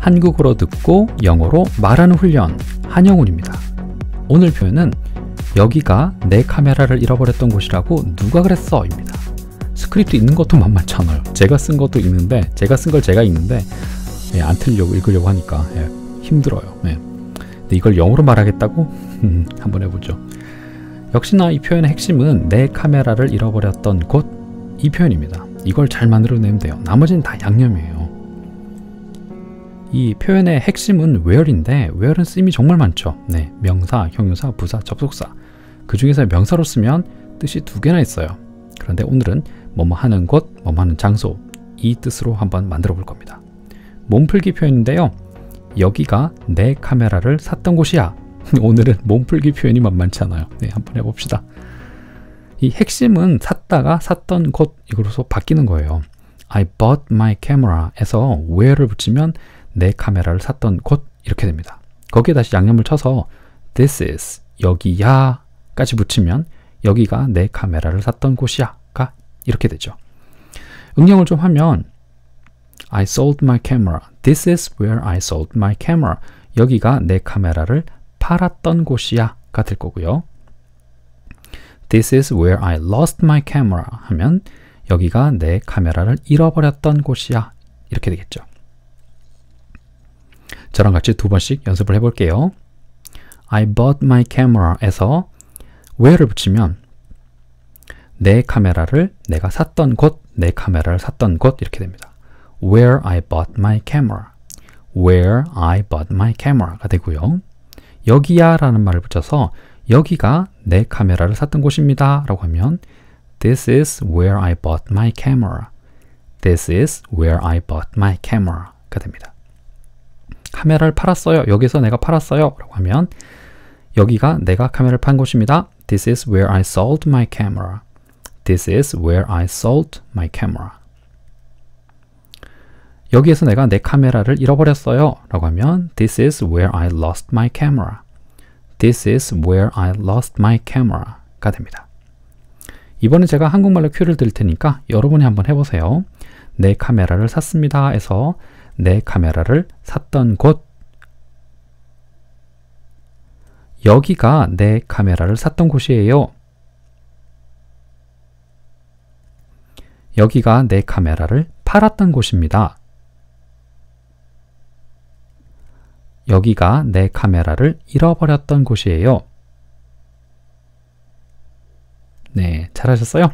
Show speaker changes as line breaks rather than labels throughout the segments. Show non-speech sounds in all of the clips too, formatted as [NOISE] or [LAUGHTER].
한국어로 듣고 영어로 말하는 훈련 한영훈입니다. 오늘 표현은 여기가 내 카메라를 잃어버렸던 곳이라고 누가 그랬어 입니다. 스크립트 읽는 것도 만만찮아요. 제가 쓴 것도 읽는데 제가 쓴 걸 제가 읽는데 예, 안 틀려고 읽으려고 하니까 예, 힘들어요. 예. 근데 이걸 영어로 말하겠다고? [LAUGHS] 한번 해보죠. 역시나 이 표현의 핵심은 내 카메라를 잃어버렸던 곳 이 표현입니다. 이걸 잘 만들어내면 돼요. 나머지는 다 양념이에요. 이 표현의 핵심은 where인데 where은 쓰임이 정말 많죠. 네, 명사, 형용사, 부사, 접속사. 그 중에서 명사로 쓰면 뜻이 두 개나 있어요. 그런데 오늘은 뭐뭐 하는 곳, 뭐뭐 하는 장소 이 뜻으로 한번 만들어 볼 겁니다. 몸풀기 표현인데요. 여기가 내 카메라를 샀던 곳이야. [LAUGHS] 오늘은 몸풀기 표현이 만만치 않아요. 네, 한번 해봅시다. 이 핵심은 샀다가 샀던 곳 이걸로서 바뀌는 거예요. I bought my camera에서 where를 붙이면 내 카메라를 샀던 곳 이렇게 됩니다. 거기에 다시 양념을 쳐서 this is 여기야 까지 붙이면 여기가 내 카메라를 샀던 곳이야 가 이렇게 되죠. 응용을 좀 하면 I sold my camera. This is where I sold my camera. 여기가 내 카메라를 팔았던 곳이야 가 될 거고요. This is where I lost my camera 하면 여기가 내 카메라를 잃어버렸던 곳이야 이렇게 되겠죠. 저랑 같이 두 번씩 연습을 해볼게요. I bought my camera에서 where를 붙이면 내 카메라를 내가 샀던 곳, 내 카메라를 샀던 곳 이렇게 됩니다. Where I bought my camera. Where I bought my camera가 되고요. 여기야 라는 말을 붙여서 여기가 내 카메라를 샀던 곳입니다 라고 하면 This is where I bought my camera. This is where I bought my camera가 됩니다. 카메라를 팔았어요. 여기서 내가 팔았어요. 라고 하면 여기가 내가 카메라를 판 곳입니다. This is where I sold my camera. This is where I sold my camera. 여기에서 내가 내 카메라를 잃어버렸어요. 라고 하면 This is where I lost my camera. This is where I lost my camera. 가 됩니다. 이번에 제가 한국말로 큐를 드릴 테니까 여러분이 한번 해보세요. 내 카메라를 샀습니다. 에서 내 카메라를 샀던 곳. 여기가 내 카메라를 샀던 곳이에요. 여기가 내 카메라를 팔았던 곳입니다. 여기가 내 카메라를 잃어버렸던 곳이에요. 네, 잘하셨어요?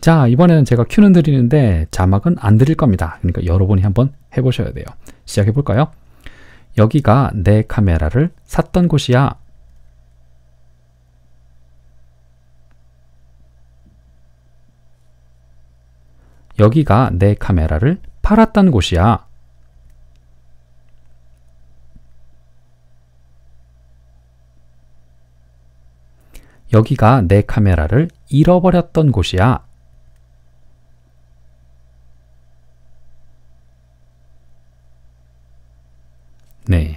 자 이번에는 제가 큐는 드리는데 자막은 안 드릴 겁니다. 그러니까 여러분이 한번 해보셔야 돼요. 시작해 볼까요? 여기가 내 카메라를 샀던 곳이야. 여기가 내 카메라를 팔았던 곳이야. 여기가 내 카메라를 잃어버렸던 곳이야. 네.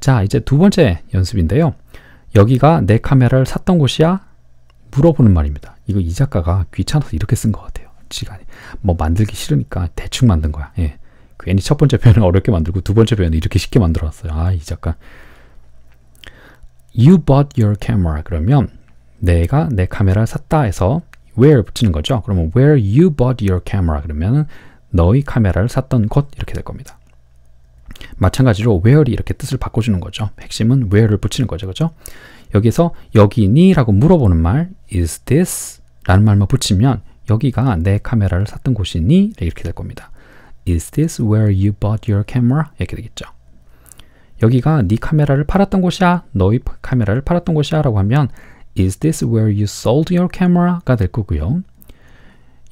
자, 이제 두 번째 연습인데요. 여기가 내 카메라를 샀던 곳이야? 물어보는 말입니다. 이거 이 작가가 귀찮아서 이렇게 쓴 것 같아요. 지가 뭐 만들기 싫으니까 대충 만든 거야. 예. 괜히 첫 번째 표현을 어렵게 만들고 두 번째 표현을 이렇게 쉽게 만들어놨어요. 아, 이 작가. You bought your camera. 그러면 내가 내 카메라를 샀다 해서 where 붙이는 거죠. 그러면 where you bought your camera. 그러면 너의 카메라를 샀던 곳 이렇게 될 겁니다. 마찬가지로 where이 이렇게 뜻을 바꿔주는 거죠. 핵심은 where를 붙이는 거죠. 그죠? 여기서 여기니? 라고 물어보는 말 is this? 라는 말만 붙이면 여기가 내 카메라를 샀던 곳이니? 이렇게 될 겁니다. Is this where you bought your camera? 이렇게 되겠죠. 여기가 네 카메라를 팔았던 곳이야. 너의 카메라를 팔았던 곳이야. 라고 하면 Is this where you sold your camera? 가 될 거고요.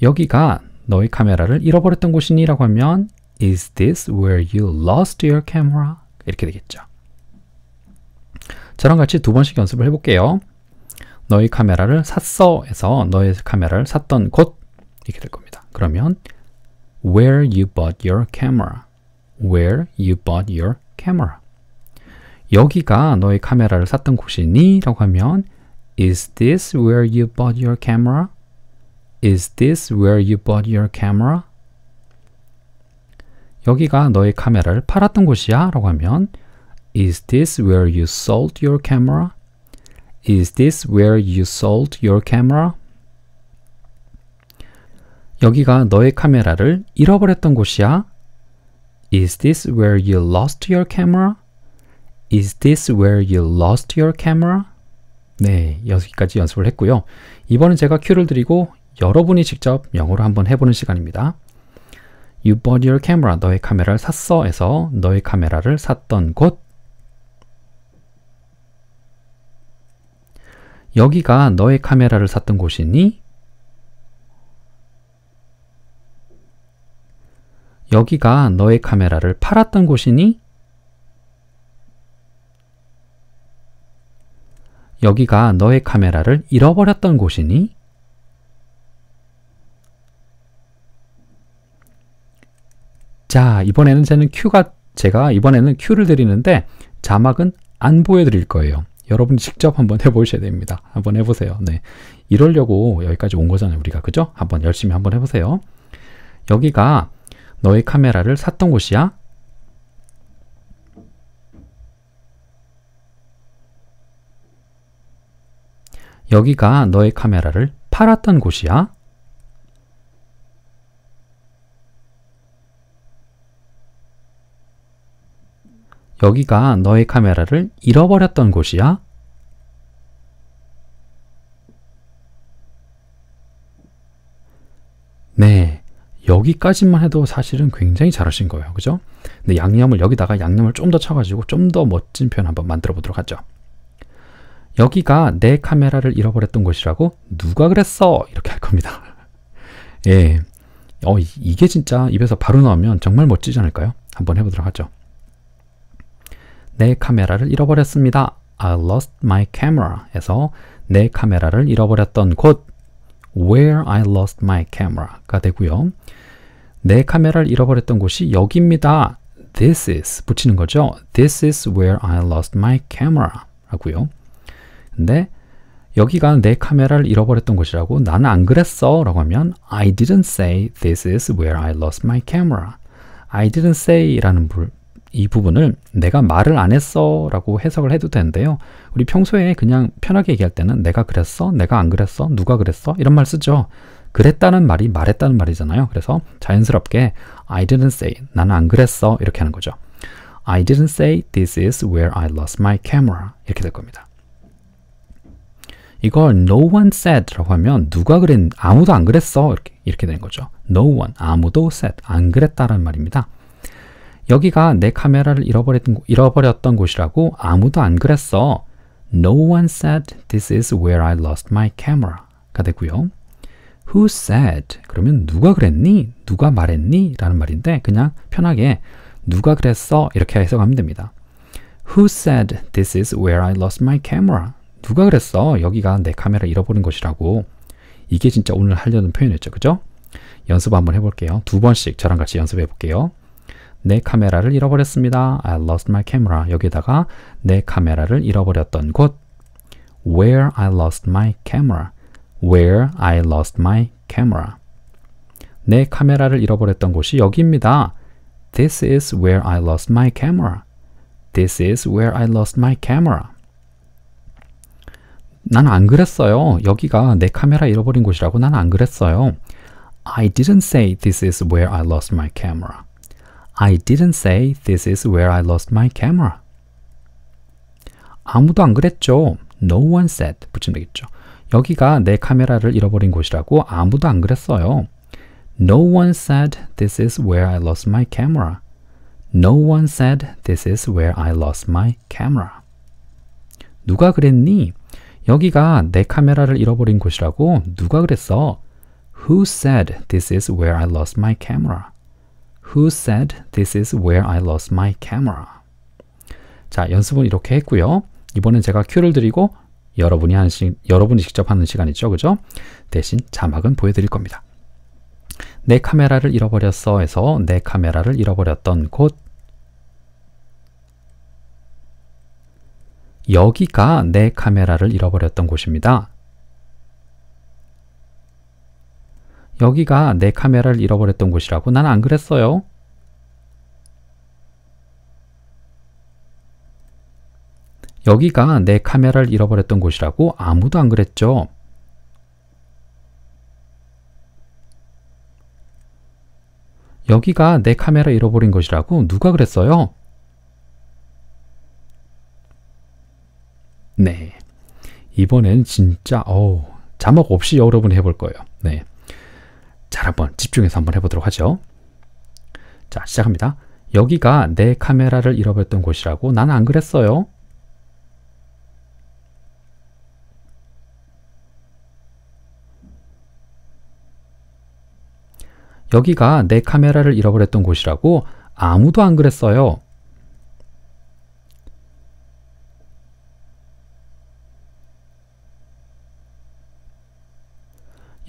여기가 너의 카메라를 잃어버렸던 곳이니? 라고 하면 Is this where you lost your camera? 이렇게 되겠죠. 저랑 같이 두 번씩 연습을 해볼게요. 너의 카메라를 샀어 에서 너의 카메라를 샀던 곳 이렇게 될 겁니다. 그러면 where you bought your camera where you bought your camera 여기가 너의 카메라를 샀던 곳이니? 라고 하면 is this where you bought your camera? is this where you bought your camera? 여기가 너의 카메라를 팔았던 곳이야? 라고 하면 Is this where you sold your camera? Is this where you sold your camera? 여기가 너의 카메라를 잃어버렸던 곳이야? Is this where you lost your camera? Is this where you lost your camera? 네, 여기까지 연습을 했고요. 이번은 제가 큐를 드리고 여러분이 직접 영어로 한번 해보는 시간입니다. You bought your camera. 너의 카메라를 샀어. 에서 너의 카메라를 샀던 곳. 여기가 너의 카메라를 샀던 곳이니? 여기가 너의 카메라를 팔았던 곳이니? 여기가 너의 카메라를 잃어버렸던 곳이니? 자, 이번에는 저는 Q가 제가 이번에는 큐를 드리는데 자막은 안 보여드릴 거예요. 여러분 직접 한번 [LAUGHS] 해보셔야 됩니다. 한번 해보세요. 네, 이러려고 여기까지 온 거잖아요. 우리가 그죠? 한번 열심히 한번 해보세요. 여기가 너의 카메라를 샀던 곳이야. 여기가 너의 카메라를 팔았던 곳이야. 여기가 너의 카메라를 잃어버렸던 곳이야? 네, 여기까지만 해도 사실은 굉장히 잘하신 거예요. 그죠? 근데 양념을 여기다가 양념을 좀 더 쳐가지고 좀 더 멋진 표현 한번 만들어 보도록 하죠. 여기가 내 카메라를 잃어버렸던 곳이라고 누가 그랬어? 이렇게 할 겁니다. [LAUGHS] 예. 어, 이게 진짜 입에서 바로 나오면 정말 멋지지 않을까요? 한번 해보도록 하죠. 내 카메라를 잃어버렸습니다. I lost my camera 에서 내 카메라를 잃어버렸던 곳 where I lost my camera가 되고요. 내 카메라를 잃어버렸던 곳이 여기입니다. This is 붙이는 거죠. This is where I lost my camera 라고요. 근데 여기가 내 카메라를 잃어버렸던 곳이라고 나는 안 그랬어 라고 하면 I didn't say this is where I lost my camera. I didn't say 라는 이 부분을 내가 말을 안 했어 라고 해석을 해도 되는데요. 우리 평소에 그냥 편하게 얘기할 때는 내가 그랬어, 내가 안 그랬어, 누가 그랬어 이런 말 쓰죠. 그랬다는 말이 말했다는 말이잖아요. 그래서 자연스럽게 I didn't say, 나는 안 그랬어 이렇게 하는 거죠. I didn't say this is where I lost my camera 이렇게 될 겁니다. 이걸 no one said라고 하면 누가 그랬 아무도 안 그랬어 이렇게 이렇게 되는 거죠. no one 아무도 said 안그랬다는 말입니다. 여기가 내 카메라를 잃어버렸던, 잃어버렸던 곳이라고 아무도 안 그랬어. No one said this is where I lost my camera. 가 되고요. Who said? 그러면 누가 그랬니? 누가 말했니? 라는 말인데 그냥 편하게 누가 그랬어? 이렇게 해석하면 됩니다. Who said this is where I lost my camera? 누가 그랬어? 여기가 내 카메라 잃어버린 것이라고. 이게 진짜 오늘 하려는 표현이었죠. 그죠? 연습 한번 해볼게요. 두 번씩 저랑 같이 연습해 볼게요. 내 카메라를 잃어버렸습니다. I lost my camera. 여기다가 내 카메라를 잃어버렸던 곳 where I lost my camera. where I lost my camera. 내 카메라를 잃어버렸던 곳이 여기입니다. This is where I lost my camera. This is where I lost my camera. 난 안 그랬어요. 여기가 내 카메라 잃어버린 곳이라고 난 안 그랬어요. I didn't say this is where I lost my camera. I didn't say this is where I lost my camera. 아무도 안 그랬죠. No one said. 붙이면 되겠죠. 여기가 내 카메라를 잃어버린 곳이라고 아무도 안 그랬어요. No one said this is where I lost my camera. No one said this is where I lost my camera. 누가 그랬니? 여기가 내 카메라를 잃어버린 곳이라고 누가 그랬어? Who said this is where I lost my camera? Who said this is where I lost my camera? 자, 연습은 이렇게 했고요. 이번엔 제가 큐를 드리고 여러분이 하는 시, 여러분이 직접 하는 시간이죠. 그죠? 대신 자막은 보여드릴 겁니다. 내 카메라를 잃어버렸어 해서 내 카메라를 잃어버렸던 곳 여기가 내 카메라를 잃어버렸던 곳입니다. 여기가 내 카메라를 잃어버렸던 곳이라고 난 안 그랬어요. 여기가 내 카메라를 잃어버렸던 곳이라고 아무도 안 그랬죠. 여기가 내 카메라 잃어버린 것이라고 누가 그랬어요? 네. 이번엔 진짜, 어우, 자막 없이 여러분 해볼 거예요. 네. 잘 한번 집중해서 한번 해보도록 하죠. 자, 시작합니다. 여기가 내 카메라를 잃어버렸던 곳이라고 난 안 그랬어요. 여기가 내 카메라를 잃어버렸던 곳이라고 아무도 안 그랬어요.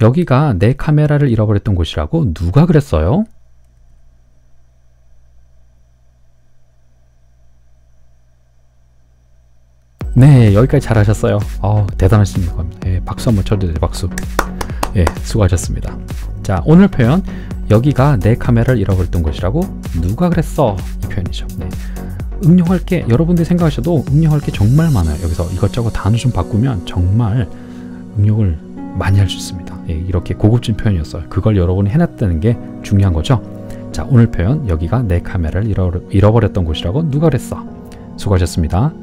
여기가 내 카메라를 잃어버렸던 곳이라고 누가 그랬어요? 네, 여기까지 잘하셨어요. 어, 대단하신 겁니다. 예, 박수 한번 쳐주세요. 박수. 예, 수고하셨습니다. 자, 오늘 표현 여기가 내 카메라를 잃어버렸던 곳이라고 누가 그랬어? 이 표현이죠. 네. 응용할 게 여러분들이 생각하셔도 응용할 게 정말 많아요. 여기서 이것저것 단어 좀 바꾸면 정말 응용을 많이 할 수 있습니다. 예, 이렇게 고급진 표현이었어요. 그걸 여러분이 해놨다는 게 중요한 거죠. 자, 오늘 표현 여기가 내 카메라를 잃어버렸던 곳이라고 누가 그랬어? 수고하셨습니다.